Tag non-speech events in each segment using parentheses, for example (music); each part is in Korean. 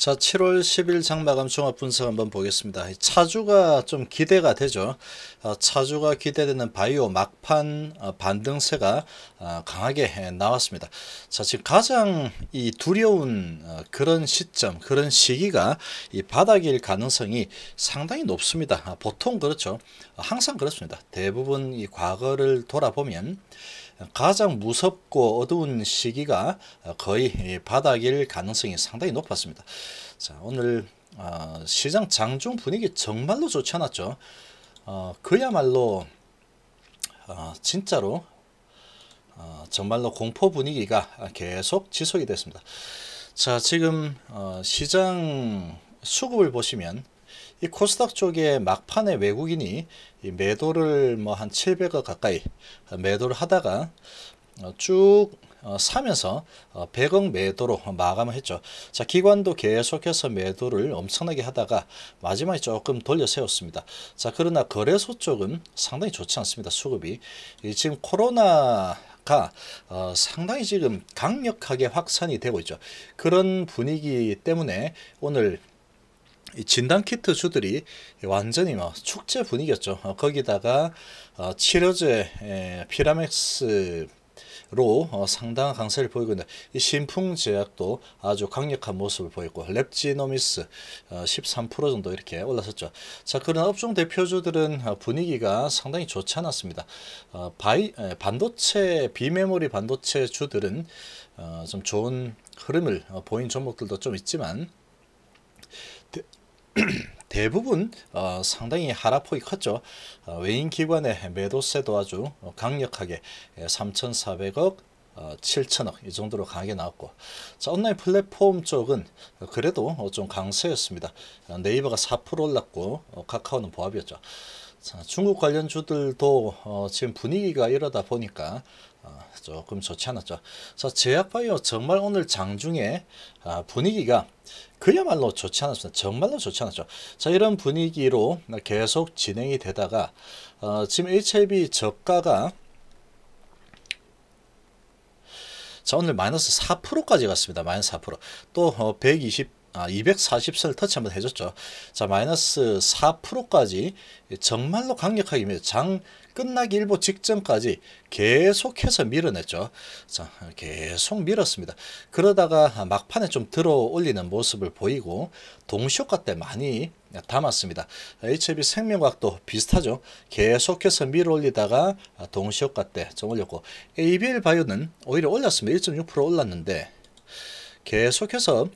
자, 7월 10일 장마감 종합 분석 한번 보겠습니다. 차주가 좀 기대가 되죠. 아, 차주가 기대되는 바이오 막판 어, 반등세가 아, 강하게 예, 나왔습니다. 자, 지금 가장 이 두려운 어, 그런 시점, 그런 시기가 이 바닥일 가능성이 상당히 높습니다. 아, 보통 그렇죠. 항상 그렇습니다. 대부분 이 과거를 돌아보면 가장 무섭고 어두운 시기가 거의 바닥일 가능성이 상당히 높았습니다. 자, 오늘 어, 시장 장중 분위기 정말로 좋지 않았죠. 어, 그야말로 어, 진짜로 정말로 공포 분위기가 계속 지속이 됐습니다. 자, 지금 시장 수급을 보시면 이 코스닥 쪽에 막판에 외국인이 매도를 뭐 한 700억 가까이 매도를 하다가 어, 쭉 어, 사면서 100억 어, 매도로 마감을 했죠. 자 기관도 계속해서 매도를 엄청나게 하다가 마지막에 조금 돌려 세웠습니다. 자 그러나 거래소 쪽은 상당히 좋지 않습니다. 수급이 지금 코로나 가 어, 상당히 지금 강력하게 확산이 되고 있죠. 그런 분위기 때문에 오늘 진단 키트 주들이 완전히 막 뭐 축제 분위기였죠. 어, 거기다가 어, 치료제 피라맥스 로 어, 상당한 강세를 보이고 있는데 이 신풍 제약도 아주 강력한 모습을 보였고 랩지노미스 13% 정도 이렇게 올라섰죠. 자 그런 업종 대표주들은 분위기가 상당히 좋지 않았습니다. 바이, 반도체 비메모리 반도체 주들은 좀 좋은 흐름을 보인 종목들도 좀 있지만 (clears throat) 대부분 어, 상당히 하락폭이 컸죠. 어, 외인 기관의 매도세도 아주 강력하게 3,400억 예, 7천억 어, 이 정도로 강하게 나왔고 자, 온라인 플랫폼 쪽은 그래도 어, 좀 강세였습니다. 어, 네이버가 4% 올랐고 카카오는 보합이었죠. 자, 중국 관련 주들도 어, 지금 분위기가 이러다 보니까 어, 조금 좋지 않았죠. 자, 제약바이오 정말 오늘 장중에 아, 분위기가 그야말로 좋지 않았습니다. 정말로 좋지 않았죠. 자, 이런 분위기로 계속 진행이 되다가 어, 지금 HIV 저가가 자, 오늘 마이너스 4%까지 갔습니다. 마이너스 4%. 또 어, 120 아, 240선을 터치 한번 해줬죠. 자, 마이너스 4%까지 정말로 강력하게 밀어 장 끝나기 일보 직전까지 계속해서 밀어냈죠. 자, 계속 밀었습니다. 그러다가 막판에 좀 들어 올리는 모습을 보이고 동시효과 때 많이 담았습니다. HB 생명과학도 비슷하죠. 계속해서 밀어 올리다가 동시효과 때좀 올렸고 ABL 바이오는 오히려 올랐습니다. 1.6% 올랐는데 계속해서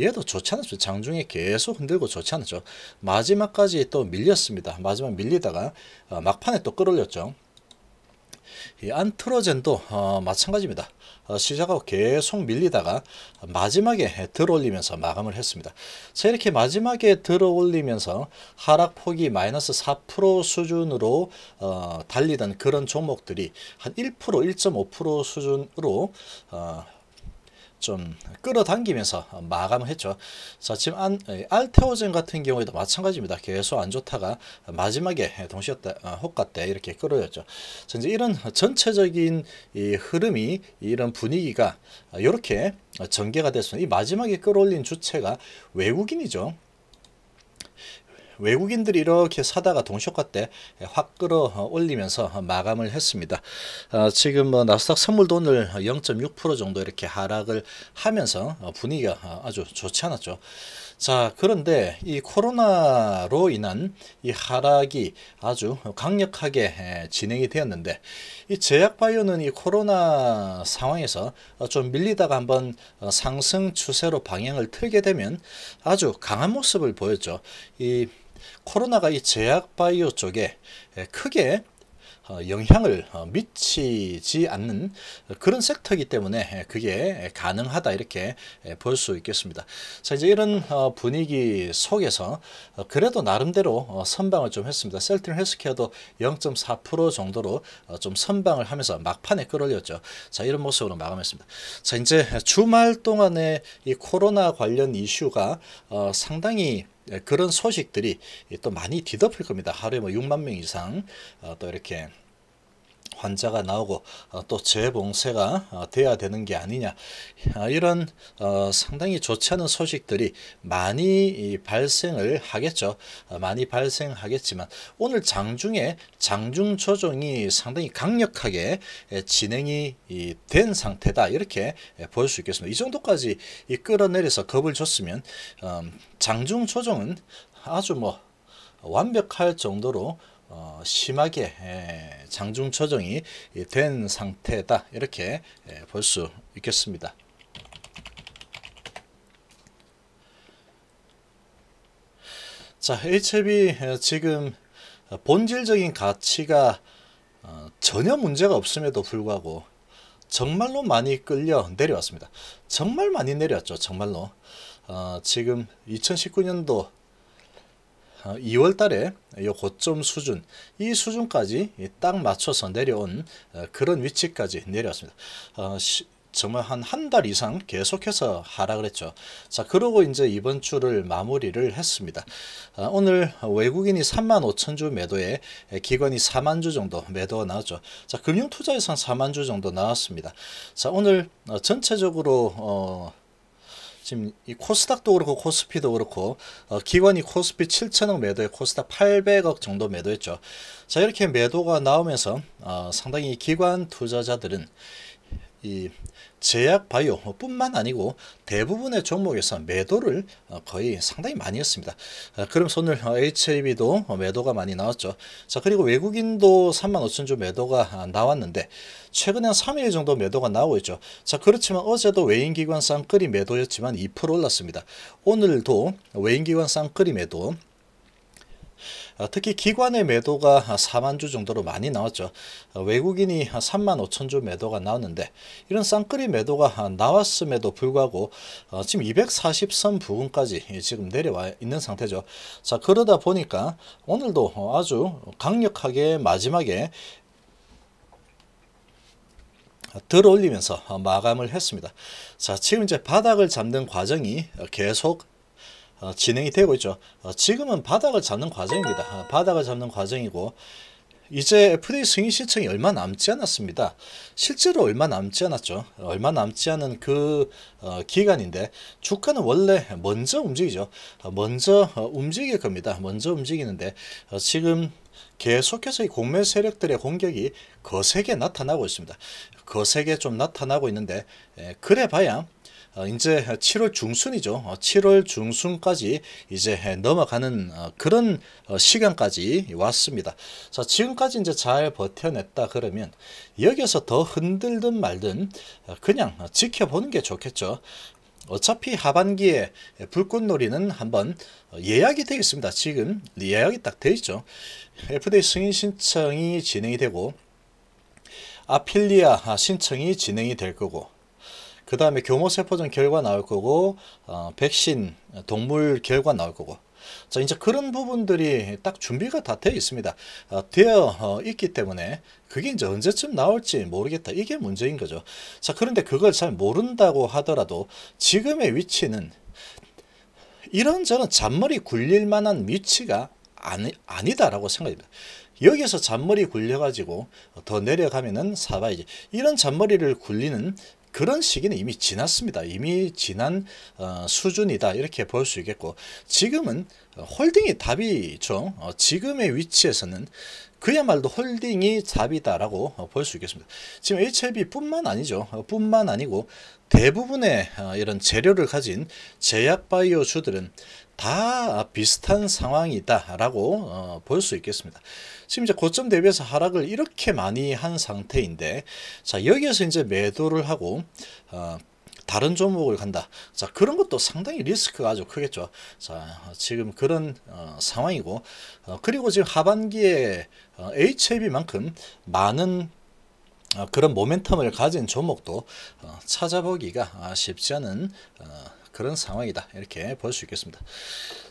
얘도 좋지 않았어요. 장중에 계속 흔들고 좋지 않았죠. 마지막까지 또 밀렸습니다. 마지막 밀리다가 어, 막판에 또 끌어올렸죠. 이 안트로젠도 어, 마찬가지입니다. 어, 시작하고 계속 밀리다가 마지막에 들어올리면서 마감을 했습니다. 자 이렇게 마지막에 들어올리면서 하락폭이 마이너스 4% 수준으로 어, 달리던 그런 종목들이 한 1%, 1.5% 수준으로 어, 좀 끌어당기면서 마감했죠. 자, 지금 안, 알테오젠 같은 경우에도 마찬가지입니다. 계속 안 좋다가 마지막에 동시에 어, 호가 때 이렇게 끌어졌죠. 자, 이제 이런 전체적인 이 흐름이 이런 분위기가 이렇게 전개가 됐습니다. 이 마지막에 끌어올린 주체가 외국인이죠. 외국인들이 이렇게 사다가 동시효과 때 확 끌어올리면서 어, 어, 마감을 했습니다. 어, 지금 뭐 나스닥 선물도 오늘 0.6% 정도 이렇게 하락을 하면서 분위기가 아주 좋지 않았죠. 자 그런데 이 코로나로 인한 이 하락이 아주 강력하게 진행이 되었는데 이 제약바이오는 이 코로나 상황에서 좀 밀리다가 한번 상승 추세로 방향을 틀게 되면 아주 강한 모습을 보였죠. 이 코로나가 이 제약 바이오 쪽에 크게 어, 영향을 어, 미치지 않는 그런 섹터이기 때문에 그게 가능하다 이렇게 볼 수 있겠습니다. 자 이제 이런 어, 분위기 속에서 그래도 나름대로 선방을 좀 했습니다. 셀트 헬스케어도 0.4% 정도로 좀 선방을 하면서 막판에 끌어올렸죠. 자 이런 모습으로 마감했습니다. 자 이제 주말 동안에 이 코로나 관련 이슈가 상당히 예, 그런 소식들이 또 많이 뒤덮을 겁니다. 하루에 뭐 6만 명 이상 어, 또 이렇게 환자가 나오고 어, 또 재봉쇄가 어, 돼야 되는 게 아니냐 어, 이런 상당히 좋지 않은 소식들이 많이 발생을 하겠죠 많이 발생하겠지만 오늘 장중에 장중 조정이 상당히 강력하게 진행이 된 상태다 이렇게 볼 수 있겠습니다 이 정도까지 끌어내려서 겁을 줬으면 음, 장중 조정은 아주 뭐 완벽할 정도로 어, 심하게 예, 장중 처정이된 상태다 이렇게 예, 볼수 있겠습니다. 자, HB 어, 지금 본질적인 가치가 어, 전혀 문제가 없음에도 불구하고 정말로 많이 끌려 내려왔습니다. 정말 많이 내려왔죠. 정말로. 어, 지금 2019년도 2월 아, 달에 요 고점 수준 이 수준까지 딱 맞춰서 내려온 어, 그런 위치까지 내려왔습니다. 어, 정말 한 한 달 이상 계속해서 하락을 했죠. 자, 그러고 이제 이번 주를 마무리를 했습니다. 어, 오늘 외국인이 3만 5천 주 매도에 기관이 4만 주 정도 매도 나왔죠. 자, 금융투자에선 4만 주 정도 나왔습니다. 자, 오늘 전체적으로 어, 지금 이 코스닥도 그렇고 코스피도 그렇고 어, 기관이 코스피 7천억 매도에 코스닥 800억 정도 매도했죠. 자 이렇게 매도가 나오면서 어, 상당히 기관 투자자들은 이 제약 바이오뿐만 아니고 대부분의 종목에서 매도를 어, 거의 상당히 많이 했습니다. 어, 그럼면서 어, HAB도 매도가 많이 나왔죠. 자 그리고 외국인도 3 5 0주 매도가 아, 나왔는데 최근에 한 3일 정도 매도가 나오고 있죠. 자 그렇지만 어제도 외인기관 쌍끌이 매도였지만 2% 올랐습니다. 오늘도 외인기관 쌍끌이 매도 아, 특히 기관의 매도가 4만 주 정도로 많이 나왔죠. 아, 외국인이 3만 5천 주 매도가 나왔는데 이런 쌍끌이 매도가 나왔음에도 불구하고 어, 지금 240선 부근까지 지금 내려와 있는 상태죠. 자 그러다 보니까 오늘도 아주 강력하게 마지막에 들어올리면서 마감을 했습니다. 자, 지금 이제 바닥을 잡는 과정이 계속 어, 진행이 되고 있죠. 어, 지금은 바닥을 잡는 과정입니다. 어, 바닥을 잡는 과정이고 이제 FDA 승인 신청이 얼마 남지 않았습니다. 실제로 얼마 남지 않았죠. 얼마 남지 않은 그 기간인데 주가는 원래 먼저 움직이죠. 먼저 움직일 겁니다. 먼저 움직이는데 지금 계속해서 이 공매 세력들의 공격이 거세게 나타나고 있습니다. 거세게 좀 나타나고 있는데 그래봐야 어, 이제 7월 중순이죠. 7월 어, 중순까지 이제 넘어가는 어, 그런 시간까지 왔습니다. 자, 지금까지 이제 잘 버텨냈다 그러면 여기서더 흔들든 말든 그냥 지켜보는 게 좋겠죠. 어차피 하반기에 불꽃놀이는 한번 예약이 되어 있습니다. 지금 예약이 딱 되어 있죠. FDA 승인 신청이 진행이 되고 아필리아 신청이 진행이 될 거고 그 다음에 교모 세포전 결과 나올 거고 어, 백신 동물 결과 나올 거고 자 이제 그런 부분들이 딱 준비가 다 되어 있습니다 어, 되어 어, 있기 때문에 그게 이제 언제쯤 나올지 모르겠다 이게 문제인 거죠 자 그런데 그걸 잘 모른다고 하더라도 지금의 위치는 이런저런 잔머리 굴릴 만한 위치가 아니, 아니다라고 생각합니다 여기서 잔머리 굴려가지고 더 내려가면은 사바이지 이런 잔머리를 굴리는 그런 시기는 이미 지났습니다. 이미 지난 어, 수준이다 이렇게 볼 수 있겠고 지금은 홀딩이 답이죠. 어, 지금의 위치에서는 그야말로 홀딩이 답이다라고 어, 볼수 있겠습니다. 지금 HLB뿐만 아니죠. 어, 뿐만 아니고 대부분의 어, 이런 재료를 가진 제약바이오주들은 다 비슷한 상황이다라고 어, 볼수 있겠습니다. 지금 이제 고점 대비해서 하락을 이렇게 많이 한 상태인데 자 여기에서 이제 매도를 하고 어, 다른 종목을 간다. 자 그런 것도 상당히 리스크가 아주 크겠죠. 자 지금 그런 어, 상황이고 어, 그리고 지금 하반기에 어, HAB만큼 많은 어, 그런 모멘텀을 가진 종목도 어, 찾아보기가 쉽지 않은 어, 그런 상황이다 이렇게 볼 수 있겠습니다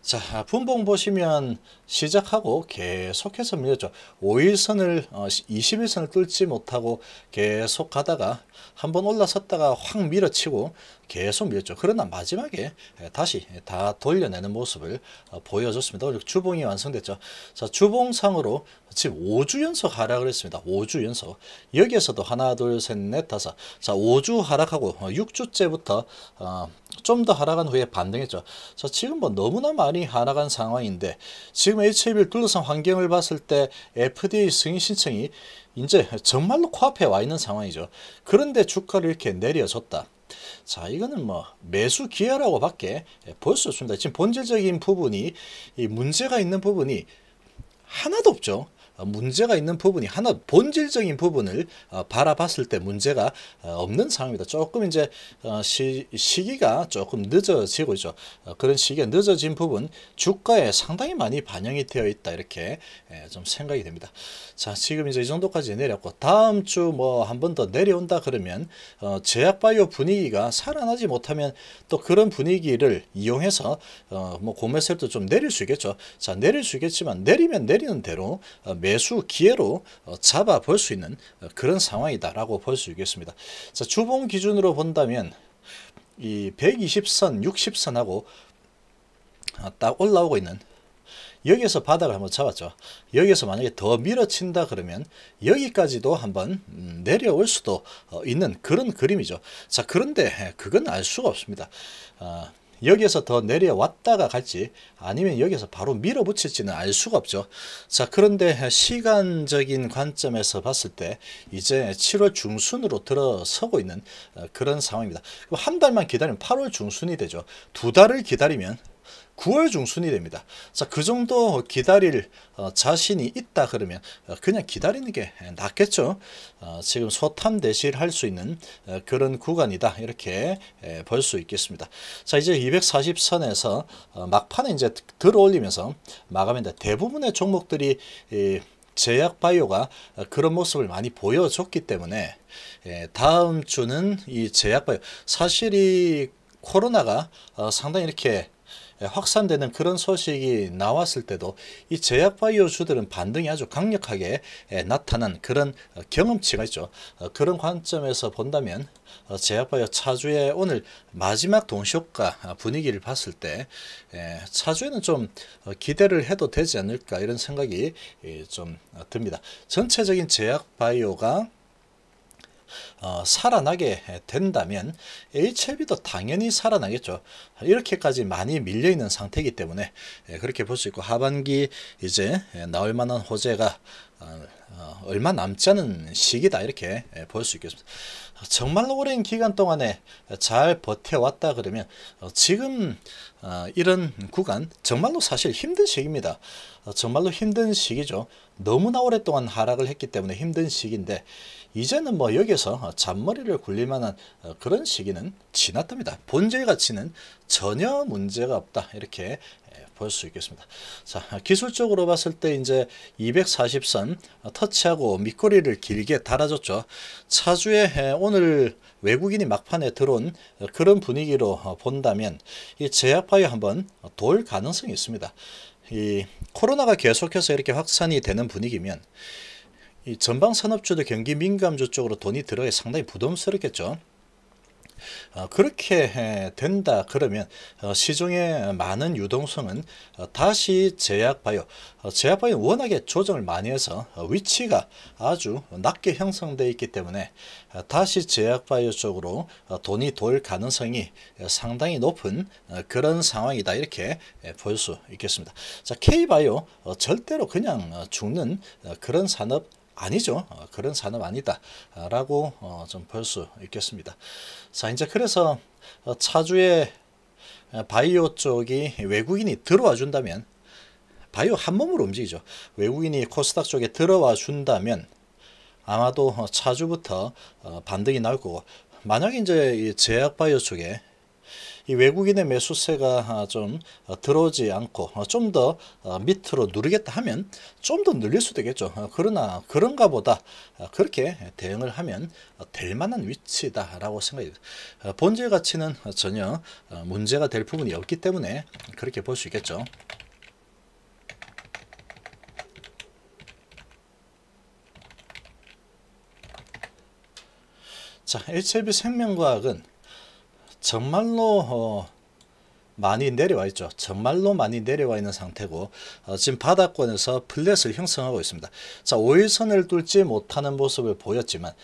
자 분봉 보시면 시작하고 계속해서 밀렸죠 5일선을 2 어, 1선을 뚫지 못하고 계속 가다가 한번 올라섰다가 확 밀어치고 계속 밀었죠 그러나 마지막에 예, 다시 다 돌려내는 모습을 어, 보여줬습니다 주봉이 완성됐죠 자 주봉상으로 지금 5주 연속 하락을 했습니다 5주 연속 여기에서도 하나 둘셋넷 다섯 자 5주 하락하고 6주째부터 어, 좀더 하락한 후에 반등했죠 자 지금 뭐 너무나 많 많이 하락한 상황인데 지금 HIV를 둘러싼 환경을 봤을 때 FDA 승인 신청이 이제 정말로 코앞에 와 있는 상황이죠. 그런데 주가를 이렇게 내려줬다. 자 이거는 뭐 매수 기회라고 밖에 볼 수 없습니다. 지금 본질적인 부분이 이 문제가 있는 부분이 하나도 없죠. 어, 문제가 있는 부분이 하나 본질적인 부분을 어, 바라봤을 때 문제가 어, 없는 상황이다. 조금 이제 시, 기가 조금 늦어지고 있죠. 그런 시기가 늦어진 부분 주가에 상당히 많이 반영이 되어 있다 이렇게 예, 좀 생각이 됩니다. 자 지금 이제 이 정도까지 내렸고 다음 주 뭐 한 번 더 내려온다 그러면 제약바이오 분위기가 살아나지 못하면 또 그런 분위기를 이용해서 뭐 고매세도 좀 내릴 수 있겠죠. 자 내릴 수 있겠지만 내리면 내리는 대로 매 매수 기회로 어, 잡아볼 수 있는 어, 그런 상황이다라고 볼 수 있겠습니다. 자, 주봉 기준으로 본다면 이 120선, 60선하고 어, 딱 올라오고 있는 여기에서 바닥을 한번 잡았죠. 여기에서 만약에 더 밀어친다 그러면 여기까지도 한번 음, 내려올 수도 있는 그런 그림이죠. 자 그런데 예, 그건 알 수가 없습니다. 아, 여기에서 더 내려왔다가 갈지 아니면 여기서 에 바로 밀어붙일지는 알 수가 없죠. 자 그런데 시간적인 관점에서 봤을 때 이제 7월 중순으로 들어서고 있는 어, 그런 상황입니다. 한 달만 기다리면 8월 중순이 되죠. 두 달을 기다리면 9월 중순이 됩니다. 자, 그 정도 기다릴 어, 자신이 있다 그러면 어, 그냥 기다리는 게 낫겠죠. 어, 지금 소탐대실 할 수 있는 어, 그런 구간이다. 이렇게 볼 수 있겠습니다. 자, 이제 240선에서 어, 막판에 이제 들어올리면서 마감인데 대부분의 종목들이 이, 제약 바이오가 어, 그런 모습을 많이 보여줬기 때문에 다음 주는 이 제약 바이오 사실 이 코로나가 상당히 이렇게 예, 확산되는 그런 소식이 나왔을 때도 이 제약바이오주들은 반등이 아주 강력하게 예, 나타난 그런 어, 경험치가 있죠. 어, 그런 관점에서 본다면 어, 제약바이오 차주의 오늘 마지막 동시효과 분위기를 봤을 때 예, 차주에는 좀 기대를 해도 되지 않을까 이런 생각이 좀 듭니다. 전체적인 제약바이오가 어, 살아나게 된다면 HLB도 당연히 살아나겠죠. 이렇게까지 많이 밀려 있는 상태이기 때문에 예, 그렇게 볼 수 있고 하반기 이제 예, 나올 만한 호재가 어, 어, 얼마 남지 않은 시기다 이렇게 예, 볼수 있겠습니다. 아, 정말로 오랜 기간 동안에 잘 버텨왔다 그러면 어, 지금 어, 이런 구간 정말로 사실 힘든 시기입니다. 어, 정말로 힘든 시기죠. 너무나 오랫동안 하락을 했기 때문에 힘든 시기인데 이제는 뭐 여기서 잔머리를 굴릴 만한 그런 시기는 지났답니다. 본질 가치는 전혀 문제가 없다 이렇게 예, 볼수 있겠습니다. 자 기술적으로 봤을 때 이제 240선 터치하고 밑꼬리를 길게 달아줬죠. 차주의 오늘 오늘 외국인이 막판에 들어온 그런 분위기로 본다면 이제약바에 한번 돌 가능성이 있습니다. 이 코로나가 계속해서 이렇게 확산이 되는 분위기면 이 전방 산업주도 경기 민감주 쪽으로 돈이 들어야 상당히 부담스럽겠죠. 아, 그렇게 된다 그러면 어, 시중에 많은 유동성은 어, 다시 제약바이오 어, 제약바이오 워낙에 조정을 많이 해서 위치가 아주 낮게 형성되어 있기 때문에 다시 제약바이오 쪽으로 돈이 돌 가능성이 상당히 높은 그런 상황이다 이렇게 볼 수 있겠습니다. 자 K바이오 절대로 그냥 죽는 그런 산업 아니죠. 어, 그런 산업 아니다라고 어, 어, 좀볼 수 있겠습니다. 자, 이제 그래서 차주의 바이오 쪽이 외국인이 들어와 준다면 바이오 한 몸으로 움직이죠. 외국인이 코스닥 쪽에 들어와 준다면 아마도 차주부터 반등이 나올 거고 만약에 이제 제약 바이오 쪽에 이 외국인의 매수세가 아, 좀 어, 들어오지 않고 어, 좀더 어, 밑으로 누르겠다 하면 좀 더 늘릴 수도 있겠죠. 그러나 그런가 보다 그렇게 대응을 하면 될 만한 위치다라고 생각이 본질 가치는 전혀 문제가 될 부분이 없기 때문에 그렇게 볼 수 있겠죠. 자, HLB 생명과학은 정말로 어, 많이 내려와 있죠. 정말로 많이 내려와 있는 상태고 어, 지금 바닥권에서 플랫을 형성하고 있습니다. 자 5일선을 뚫지 못하는 모습을 보였지만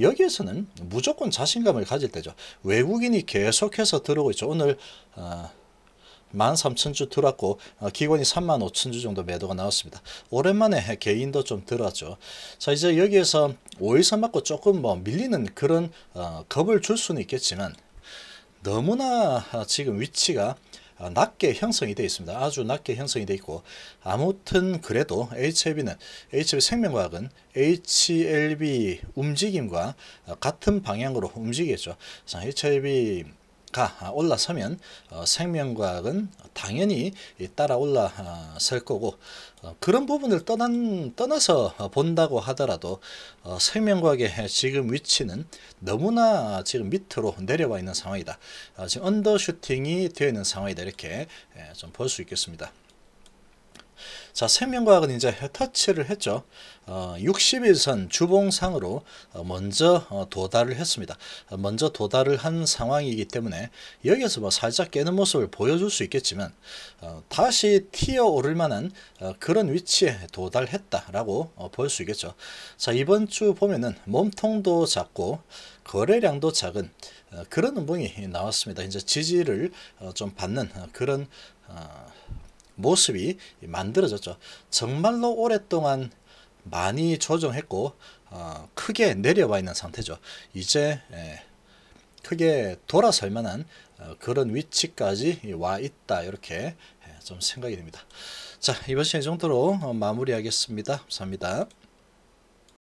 여기에서는 무조건 자신감을 가질 때죠. 외국인이 계속해서 들어오고 있죠. 오늘 어, 13,000주 들어왔고 어, 기관이 35,000주 정도 매도가 나왔습니다. 오랜만에 개인도 좀 들어왔죠. 자 이제 여기에서 5일선 맞고 조금 뭐 밀리는 그런 어, 겁을 줄 수는 있겠지만 너무나 지금 위치가 낮게 형성이 되어 있습니다. 아주 낮게 형성이 되어 있고 아무튼 그래도 HLB는 HLB 생명과학은 HLB 움직임과 같은 방향으로 움직이겠죠. HLB 가 올라서면 어, 생명과학은 당연히 따라 올라설 거고 어, 그런 부분을 떠난, 떠나서 본다고 하더라도 어, 생명과학의 지금 위치는 너무나 지금 밑으로 내려와 있는 상황이다. 어, 지금 언더슈팅이 되어 있는 상황이다. 이렇게 예, 좀볼 수 있겠습니다. 자, 생명과학은 이제 터치를 했죠. 어, 60일선 주봉상으로 어, 먼저 어, 도달을 했습니다. 어, 먼저 도달을 한 상황이기 때문에 여기에서 뭐 살짝 깨는 모습을 보여줄 수 있겠지만 어, 다시 튀어오를 만한 어, 그런 위치에 도달했다라고 볼 수 있겠죠. 자, 이번 주 보면은 몸통도 작고 거래량도 작은 그런 운봉이 나왔습니다. 이제 지지를 좀 받는 그런 어, 모습이 만들어졌죠. 정말로 오랫동안 많이 조정했고 어, 크게 내려와 있는 상태죠. 이제 예, 크게 돌아설 만한 어, 그런 위치까지 와 있다 이렇게 예, 좀 생각이 됩니다. 자 이번 시간 정도로 어, 마무리하겠습니다. 감사합니다.